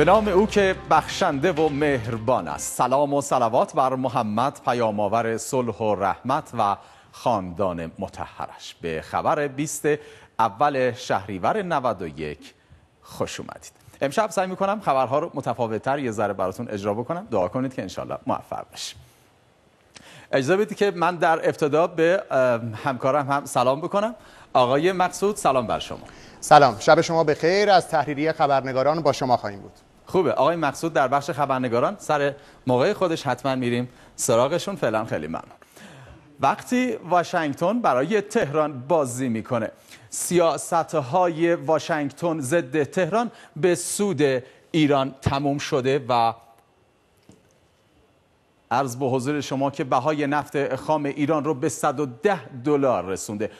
به نام او که بخشنده و مهربان است سلام و سلوات بر محمد پیامآور صلح و رحمت و خاندان متحرش به خبر بیست اول شهریور 91 خوش اومدید امشب سعی میکنم خبرها رو متفاوتتر یه ذره براتون اجرا بکنم دعا کنید که انشالله موفق بشیم اجازه بدید که من در ابتدا به همکارم هم سلام بکنم آقای مقصود سلام بر شما سلام شب شما به خیر از تحریری خبرنگاران با شما خواهیم بود خوبه آقای مقصود در بخش خبرنگاران سر موقع خودش حتما میریم سراغشون فعلا خیلی ممنون وقتی واشنگتن برای تهران بازی میکنه سیاست های واشنگتن ضد تهران به سود ایران تموم شده و عرض به حضور شما که بهای نفت خام ایران رو به 110 دلار رسونده